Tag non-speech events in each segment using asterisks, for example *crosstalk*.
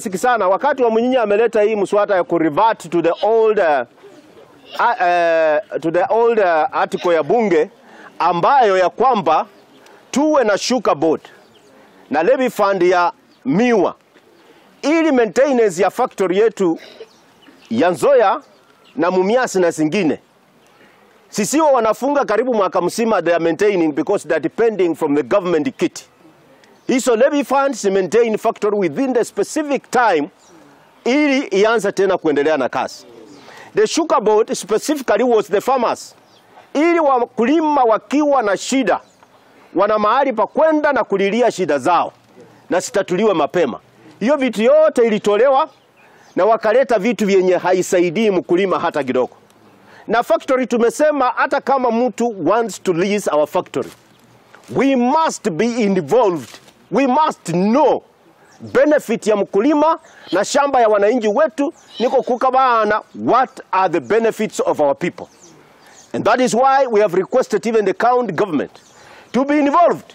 Sisi sana wakati wa Mwinyinyi ameleta hii mswada ya revert to the old, uh, uh, uh, to the old uh, article ya bunge ambayo ya kwamba tuwe na sugar board na levy fund ya miwa ili maintenance ya factory yetu ya Nzoya na Mumias na zingine sisiwa wanafunga karibu mwaka mzima they are maintaining because they are depending from the government kit hizo levy funds maintain factory within the specific time ili ianze tena kuendelea na kazi. The sugar board specifically was the farmers, ili wakulima wakiwa na shida wana mahali pa kwenda na kulilia shida zao na sitatuliwe mapema. Hiyo vitu yote ilitolewa na wakaleta vitu vyenye haisaidii mkulima hata kidogo. Na factory tumesema hata kama mtu wants to lease our factory, we must be involved we must know benefit ya mkulima na shamba ya wananchi wetu niko kukabana what are the benefits of our people and that is why we have requested even the county government to be involved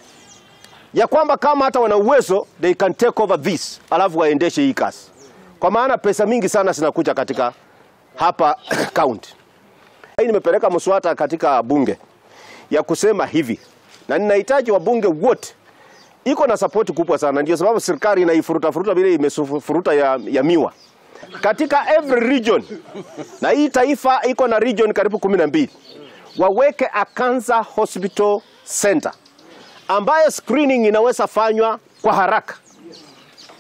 ya kwamba kama hata wana uwezo they can take over this alafu waendeshe hii kazi kwa maana pesa mingi sana zinakuja katika hapa *coughs* county hii nimepeleka mswata katika bunge ya kusema hivi na ninahitaji wabunge wote iko na support kubwa sana, ndio sababu serikali inaifuruta furuta vile imefuruta ya, ya miwa katika every region, na hii taifa iko na region karibu kumi na mbili. Waweke a cancer hospital center ambayo screening inaweza fanywa kwa haraka,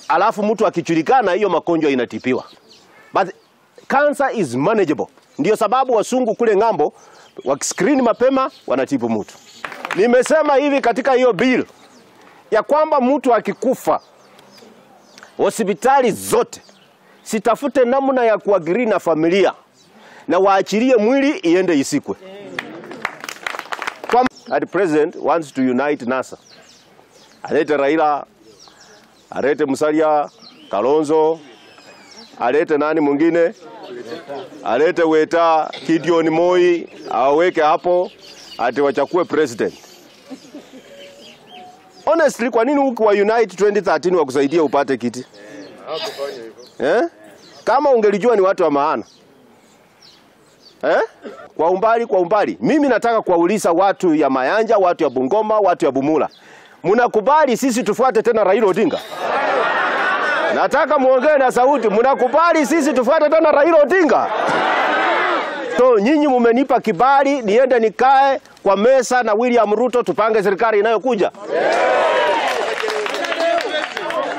alafu mtu akichulikana, hiyo magonjwa inatipiwa, but cancer is manageable. Ndio sababu wasungu kule ng'ambo wakiscreen mapema wanatibu mtu. Nimesema hivi katika hiyo bill ya kwamba mtu akikufa hospitali zote sitafute namna ya kuagirii na familia na waachilie mwili iende isikwe. Kwa at present wants to unite NASA, alete Raila, alete Musalia, Kalonzo, alete nani mwingine, alete Weta, kidioni Moi aweke hapo ati wachakue president honestly, kwa nini ukiwa Unite 2013 wakusaidia upate kiti eh? Kama ungelijua ni watu wa maana eh? Kwa umbali, kwa umbali, mimi nataka kuwauliza watu ya Mayanja, watu ya Bungoma, watu ya Bumula, mnakubali sisi tufuate tena Raila Odinga? Nataka muongee na sauti, mnakubali sisi tufuate tena Raila Odinga? So nyinyi mumenipa kibali niende nikae kwa meza na William Ruto tupange serikali inayokuja yeah.